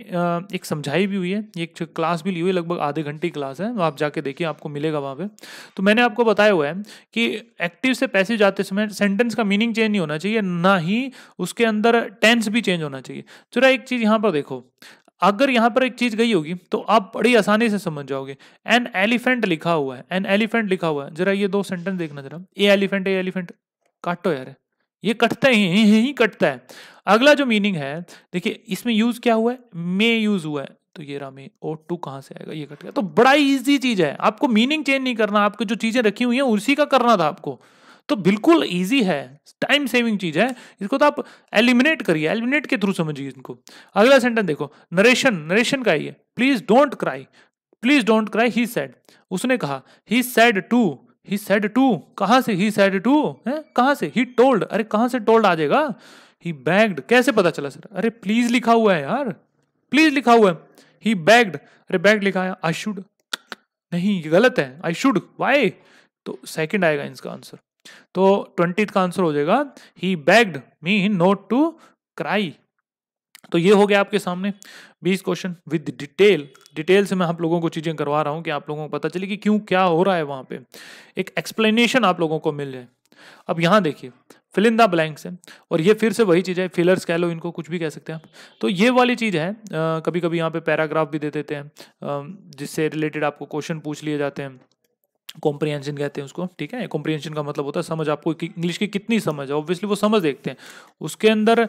एक समझाई भी हुई है एक क्लास भी ली हुई है लगभग आधे घंटे की क्लास है आप जाके देखिए आपको मिलेगा वहाँ पर तो मैंने आपको बताया हुआ है कि एक्टिव से पैसिव जाते समय सेंटेंस का मीनिंग चेंज नहीं होना चाहिए ना ही उसके अंदर टेंस भी चेंज होना चाहिए जरा एक चीज़ यहाँ पर देखो अगर यहां पर एक चीज गई होगी तो आप बड़ी आसानी से समझ जाओगे एन एलिफेंट लिखा हुआ है एन एलिफेंट लिखा हुआ है जरा ये दो सेंटेंस देखना जरा ए एलिफेंट ए एलिफेंट काटो यार ये कटता ही ही, ही कटता है अगला जो मीनिंग है देखिए इसमें यूज क्या हुआ है मे यूज हुआ है तो ये रामे ओ टू कहां से आएगा ये कट गया तो बड़ा ईजी चीज है आपको मीनिंग चेंज नहीं करना आपको जो चीजें रखी हुई हैं उसी का करना था आपको तो बिल्कुल ईजी है टाइम सेविंग चीज है इसको तो आप एलिमिनेट करिए एलिमिनेट के थ्रू समझिए इनको अगला सेंटेंस देखो नरेशन नरेशन का ये please don't cry please don't cry he said उसने कहा he said to he said to कहाँ से ही सैड टू है से ही टोल्ड अरे कहाँ से टोल्ड आ जाएगा ही बैग्ड कैसे पता चला सर अरे प्लीज लिखा हुआ है यार प्लीज लिखा हुआ है ही बैग्ड अरे बैग लिखा है आई शुड नहीं ये गलत है आई शुड वाई तो सेकेंड आएगा इसका आंसर तो ट्वेंटी का आंसर हो जाएगा he begged me not to cry तो ये हो गया आपके सामने बीस क्वेश्चन विद डिटेल डिटेल से मैं आप लोगों को चीज़ें करवा रहा हूं कि आप लोगों को पता चले कि क्यों क्या हो रहा है वहां पे एक एक्सप्लेनेशन आप लोगों को मिल जाए अब यहां देखिए फिलिंदा द ब्लैंक्स है और ये फिर से वही चीज़ है फिलर्स कह लो इनको कुछ भी कह सकते हैं आप तो ये वाली चीज़ है आ, कभी कभी यहाँ पे पैराग्राफ भी दे देते हैं जिससे रिलेटेड आपको क्वेश्चन पूछ लिए जाते हैं कॉम्प्रीहेंशन कहते हैं उसको ठीक है कॉम्प्रीहेंशन का मतलब होता है समझ आपको इंग्लिश की कितनी समझ है ऑब्वियसली वो समझ देखते हैं उसके अंदर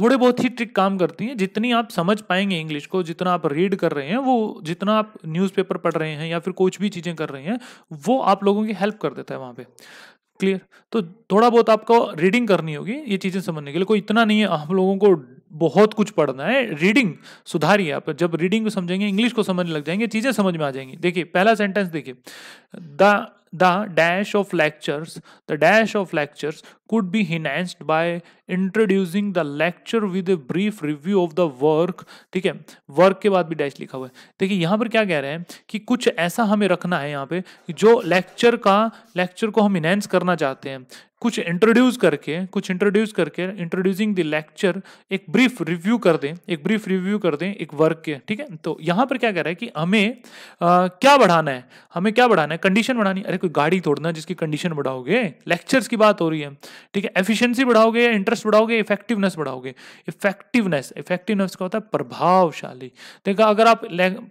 थोड़े बहुत ही ट्रिक काम करती हैं जितनी आप समझ पाएंगे इंग्लिश को जितना आप रीड कर रहे हैं वो जितना आप न्यूज़पेपर पढ़ रहे हैं या फिर कुछ भी चीज़ें कर रहे हैं वो आप लोगों की हेल्प कर देता है वहाँ पर क्लियर तो थोड़ा बहुत आपको रीडिंग करनी होगी ये चीज़ें समझने के लिए कोई इतना नहीं है हम लोगों को बहुत कुछ पढ़ना है रीडिंग सुधारिए आप जब रीडिंग को समझेंगे इंग्लिश को समझने लग जाएंगे चीज़ें समझ में आ जाएंगी देखिए पहला सेंटेंस देखिए the the dash of lectures the dash of lectures could be enhanced by introducing the lecture with a brief review of the work ठीक है वर्क के बाद भी डैश लिखा हुआ है देखिए यहाँ पर क्या कह रहे हैं कि कुछ ऐसा हमें रखना है यहाँ पे जो लेक्चर का लेक्चर को हम इनहेंस करना चाहते हैं कुछ इंट्रोड्यूस करके कुछ इंट्रोड्यूस करके इंट्रोड्यूसिंग द लेक्चर एक ब्रीफ रिव्यू कर दें एक ब्रीफ रिव्यू कर दें एक वर्क के ठीक है तो यहाँ पर क्या कह रहा है कि हमें आ, क्या बढ़ाना है हमें क्या बढ़ाना है कंडीशन बढ़ानी अरे कोई गाड़ी तोड़ना जिसकी कंडीशन बढ़ाओगे लेक्चर्स की बात हो रही है ठीक है एफिशियंसी बढ़ाओगे इंटरेस्ट बढ़ाओगे इफेक्टिवनेस बढ़ाओगे इफेक्टिवनेस इफेक्टिवनेस का होता है प्रभावशाली देखा अगर आप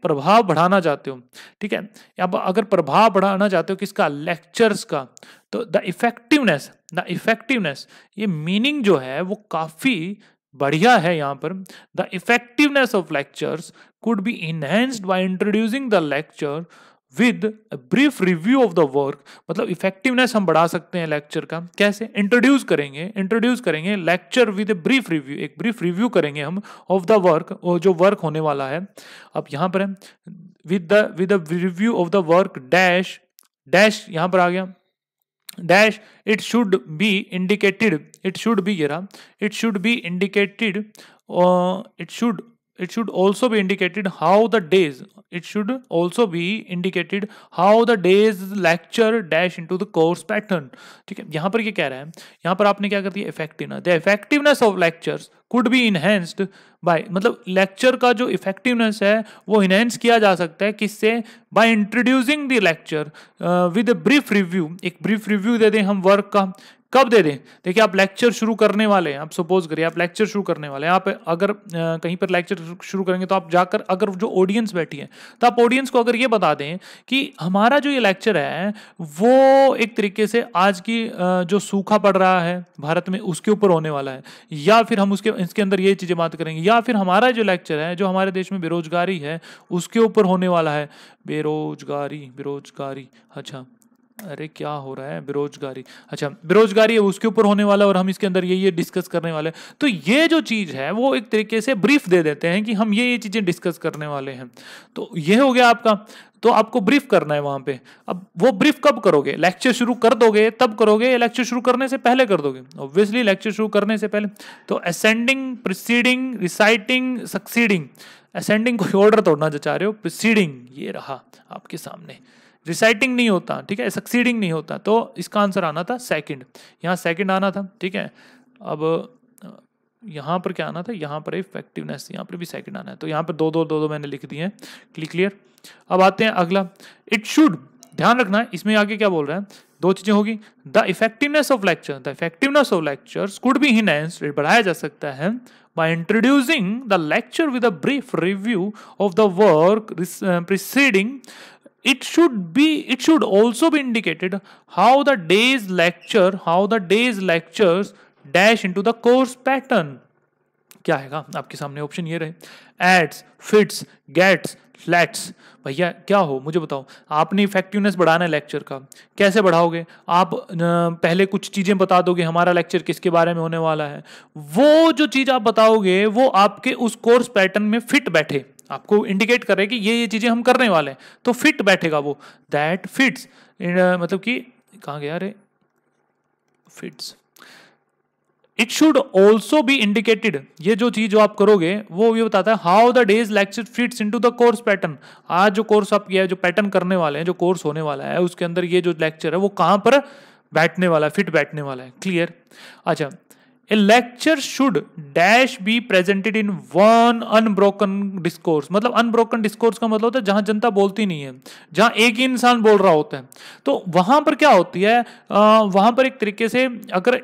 प्रभाव बढ़ाना चाहते हो ठीक है अब अगर प्रभाव बढ़ाना चाहते हो किसका लेक्चर्स का तो द इफेक्टिवनेस द इफेक्टिवनेस ये मीनिंग जो है वो काफ़ी बढ़िया है यहाँ पर the effectiveness of lectures could be enhanced by introducing the lecture with brief review of the work मतलब इफेक्टिवनेस हम बढ़ा सकते हैं लेक्चर का कैसे इंट्रोड्यूस करेंगे इंट्रोड्यूस करेंगे lecture with a brief review एक ब्रीफ रिव्यू करेंगे हम ऑफ द वर्क और जो वर्क होने वाला है अब यहाँ पर है with the with review of the work dash dash यहाँ पर आ गया dash it should be indicated it should be here it should be indicated uh, it should it should also be indicated how the days it should also be indicated how the days lecture dash into the course pattern ठीक है यहाँ पर क्या कह रहा है यहाँ पर आपने क्या कर दिया effectiveness the effectiveness of lectures could be enhanced by मतलब लेक्चर का जो इफेक्टिवनेस है वो इनहेंस किया जा सकता है किससे by introducing the lecture with brief review एक ब्रीफ रिव्यू दे दें हम वर्क का कब दे दें देखिए आप लेक्चर शुरू करने वाले हैं आप सपोज करिए आप लेक्चर शुरू करने वाले हैं आप अगर कहीं पर लेक्चर शुरू करेंगे तो आप जाकर अगर जो ऑडियंस बैठी है तो आप ऑडियंस को अगर ये बता दें कि हमारा जो ये लेक्चर है वो एक तरीके से आज की जो सूखा पड़ रहा है भारत में उसके ऊपर होने वाला है या फिर हम उसके इसके अंदर ये चीज़ें बात करेंगे या फिर हमारा जो लेक्चर है जो हमारे देश में बेरोजगारी है उसके ऊपर होने वाला है बेरोजगारी बेरोजगारी अच्छा अरे क्या हो रहा है बेरोजगारी अच्छा बेरोजगारी है उसके ऊपर होने वाला और हम इसके अंदर ये ये डिस्कस करने वाले हैं तो ये जो चीज़ है वो एक तरीके से ब्रीफ दे देते हैं कि हम ये ये चीज़ें डिस्कस करने वाले हैं तो ये हो गया आपका तो आपको ब्रीफ करना है वहां पे अब वो ब्रीफ कब करोगे लेक्चर शुरू कर दोगे तब करोगे या लेक्चर शुरू करने से पहले कर दोगे ऑब्वियसली लेक्चर शुरू करने से पहले तो ascending preceding reciting succeeding ascending कोई ऑर्डर तोड़ना चाह रहे हो प्रिसीडिंग ये रहा आपके सामने रिसाइटिंग नहीं होता ठीक है सक्सीडिंग नहीं होता तो इसका आंसर आना था सेकंड यहाँ सेकंड आना था ठीक है अब यहाँ पर क्या आना था यहाँ पर इफेक्टिवनेस यहाँ पर भी सेकंड आना है तो यहाँ पर दो दो दो दो मैंने लिख दिए हैं क्लियर अब आते हैं अगला इट शुड ध्यान रखना इसमें आगे क्या बोल रहे हैं दो चीजें होगी the effectiveness of lecture the effectiveness of lecture could be enhanced बढ़ाया जा सकता है by introducing the lecture with a brief review of the work uh, preceding it should be it should also be indicated how the day's lecture how the day's lectures dash into the course pattern क्या आएगा आपके सामने ऑप्शन ये रहे एड्स फिट्स गेट्स फ्लैट्स भैया क्या हो मुझे बताओ आपने इफेक्टिवनेस बढ़ाना है लेक्चर का कैसे बढ़ाओगे आप पहले कुछ चीज़ें बता दोगे हमारा लेक्चर किसके बारे में होने वाला है वो जो चीज़ आप बताओगे वो आपके उस कोर्स पैटर्न में फिट बैठे आपको इंडिकेट कर रहे हैं कि ये ये चीज़ें हम करने वाले हैं तो फिट बैठेगा वो दैट फिट्स uh, मतलब कि कहा गया अरे fits it should also be indicated ये जो चीज जो आप करोगे वो ये बताता है how the day's lecture fits into the course pattern आज जो कोर्स आप किया जो पैटर्न करने वाले हैं जो कोर्स होने वाला है उसके अंदर ये जो लेक्चर है वो कहां पर बैठने वाला है फिट बैठने वाला है क्लियर अच्छा a lecture should dash be presented in one unbroken discourse मतलब अनब्रोकन डिस्कोर्स का मतलब होता है जहां जनता बोलती नहीं है जहां एक ही इंसान बोल रहा होता है तो वहां पर क्या होती है आ, वहां पर एक तरीके से अगर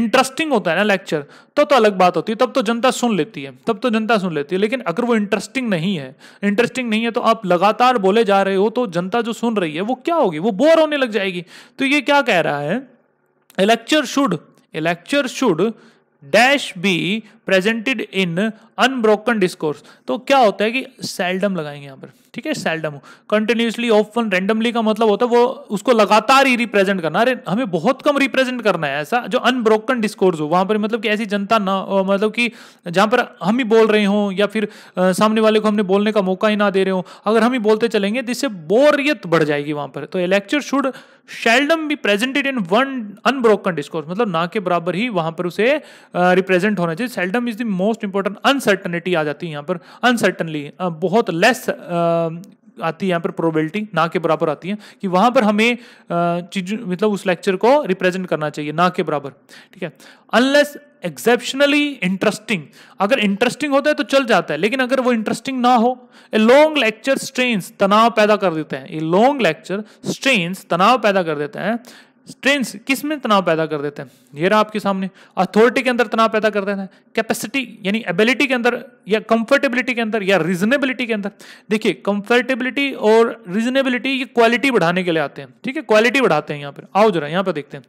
इंटरेस्टिंग होता है ना लेक्चर तो तो अलग बात होती है तब तो जनता सुन लेती है तब तो जनता सुन लेती है लेकिन अगर वो इंटरेस्टिंग नहीं है इंटरेस्टिंग नहीं है तो आप लगातार बोले जा रहे हो तो जनता जो सुन रही है वो क्या होगी वो बोर होने लग जाएगी तो ये क्या कह रहा है lecture should A lecture should dash be presented in unbroken discourse तो क्या होता है कि सेल्डम लगाएंगे यहाँ पर ठीक है सैल्डम कंटिन्यूसली ऑफन रेंडमली का मतलब होता है वो उसको लगातार ही रिप्रेजेंट करना अरे हमें बहुत कम रिप्रेजेंट करना है ऐसा जो अनब्रोकन डिस्कोर्स हो वहां पर मतलब कि ऐसी जनता ना मतलब कि जहां पर हम ही बोल रहे हों या फिर आ, सामने वाले को हमने बोलने का मौका ही ना दे रहे हो अगर हम ही बोलते चलेंगे तो इससे बोरियत बढ़ जाएगी वहां पर तो a lecture should seldom be presented in one unbroken discourse मतलब ना के बराबर ही वहां पर उसे रिप्रेजेंट होना चाहिए seldom freedom is the most important uncertainty आ जाती है यहाँ पर अनसर्टनली बहुत लेस आती है यहाँ पर प्रोबेबिलिटी ना के बराबर आती है कि वहां पर हमें चीज मतलब उस लेक्चर को रिप्रेजेंट करना चाहिए ना के बराबर ठीक है अनलेस एक्सेप्शनली इंटरेस्टिंग अगर इंटरेस्टिंग होता है तो चल जाता है लेकिन अगर वो इंटरेस्टिंग ना हो ए लॉन्ग लेक्चर स्ट्रेन तनाव पैदा कर देते हैं ये लॉन्ग लेक्चर स्ट्रेन तनाव पैदा कर देते हैं स्ट्रेंस किस में तनाव पैदा कर देते हैं ये रहा आपके सामने अथॉरिटी के अंदर तनाव पैदा कर देते हैं कैपेसिटी यानी एबिलिटी के अंदर या कंफर्टेबिलिटी के अंदर या रीजनेबिलिटी के अंदर देखिए कंफर्टेबिलिटी और रीजनेबिलिटी ये क्वालिटी बढ़ाने के लिए आते हैं ठीक है क्वालिटी बढ़ाते हैं यहाँ पर आओ जरा यहाँ पर देखते हैं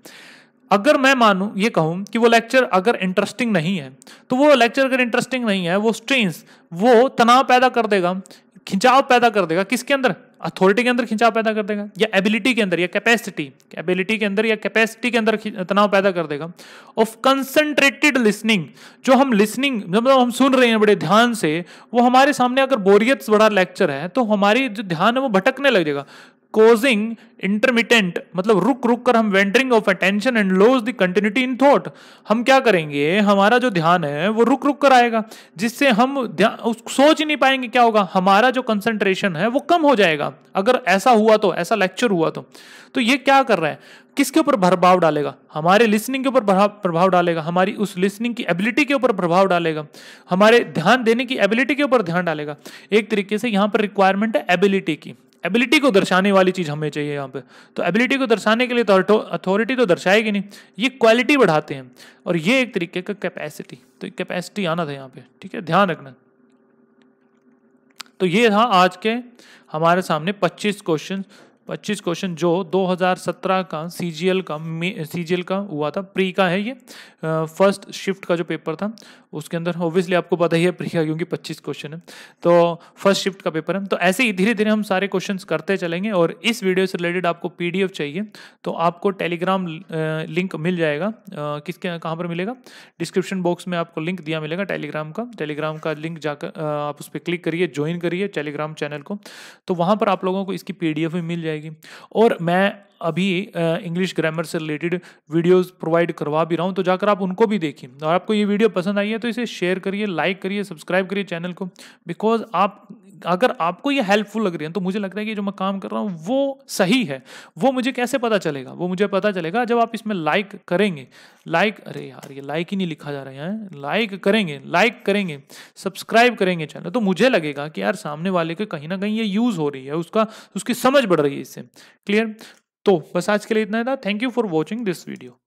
अगर मैं मानूँ ये कहूँ कि वो लेक्चर अगर इंटरेस्टिंग नहीं है तो वो लेक्चर अगर इंटरेस्टिंग नहीं है वो स्ट्रेंस वो तनाव पैदा कर देगा खिंचाव पैदा कर देगा किसके अंदर अथॉरिटी के अंदर खिंचाव पैदा कर देगा या एबिलिटी के अंदर या कैपेसिटी एबिलिटी के अंदर या कैपेसिटी के अंदर तनाव पैदा कर देगा ऑफ कंसंट्रेटेड लिसनिंग जो हम लिसनिंग मतलब हम सुन रहे हैं बड़े ध्यान से वो हमारे सामने अगर बोरियत बड़ा लेक्चर है तो हमारी जो ध्यान है वो भटकने लग जाएगा कोजिंग इंटरमीटेंट मतलब रुक रुक कर हम wandering of attention and lose the continuity in thought हम क्या करेंगे हमारा जो ध्यान है वो रुक रुक कर आएगा जिससे हम उस सोच ही नहीं पाएंगे क्या होगा हमारा जो कंसंट्रेशन है वो कम हो जाएगा अगर ऐसा हुआ तो ऐसा लेक्चर हुआ तो तो ये क्या कर रहा है किसके ऊपर प्रभाव डालेगा हमारे लिसनिंग के ऊपर प्रभाव डालेगा हमारी उस लिसनिंग की एबिलिटी के ऊपर प्रभाव डालेगा हमारे ध्यान देने की एबिलिटी के ऊपर ध्यान डालेगा एक तरीके से यहाँ पर रिक्वायरमेंट है एबिलिटी की एबिलिटी को दर्शाने वाली चीज़ हमें चाहिए यहाँ पे तो एबिलिटी को दर्शाने के लिए तो अथॉरिटी तो दर्शाएगी नहीं ये क्वालिटी बढ़ाते हैं और ये एक तरीके का कैपेसिटी तो कैपेसिटी आना था यहाँ पे ठीक है ध्यान रखना तो ये था आज के हमारे सामने 25 क्वेश्चन 25 क्वेश्चन जो 2017 का सीजीएल का सीजीएल का हुआ था प्री का है ये फर्स्ट शिफ्ट का जो पेपर था उसके अंदर ऑब्वियसली आपको पता ही है प्री का क्योंकि 25 क्वेश्चन है तो फर्स्ट शिफ्ट का पेपर है तो ऐसे ही धीरे धीरे हम सारे क्वेश्चन करते चलेंगे और इस वीडियो से रिलेटेड आपको पी चाहिए तो आपको टेलीग्राम लिंक मिल जाएगा किसके कहाँ पर मिलेगा डिस्क्रिप्शन बॉक्स में आपको लिंक दिया मिलेगा टेलीग्राम का टेलीग्राम का लिंक जाकर आप उस पर क्लिक करिए ज्वाइन करिए टेलीग्राम चैनल को तो वहाँ पर आप लोगों को इसकी पी भी मिल जाएगी जाएगी और मैं अभी इंग्लिश ग्रामर से रिलेटेड वीडियोस प्रोवाइड करवा भी रहा हूँ तो जाकर आप उनको भी देखिए और आपको ये वीडियो पसंद आई है तो इसे शेयर करिए लाइक करिए सब्सक्राइब करिए चैनल को बिकॉज आप अगर आपको ये हेल्पफुल लग रही है तो मुझे लग रहा है कि जो मैं काम कर रहा हूँ वो सही है वो मुझे कैसे पता चलेगा वो मुझे पता चलेगा जब आप इसमें लाइक करेंगे लाइक अरे यार ये लाइक ही नहीं लिखा जा रहा है लाइक करेंगे लाइक करेंगे सब्सक्राइब करेंगे चैनल तो मुझे लगेगा कि यार सामने वाले के कहीं ना कहीं ये यूज़ हो रही है उसका उसकी समझ बढ़ रही है इससे क्लियर तो बस आज के लिए इतना था thank you for watching this video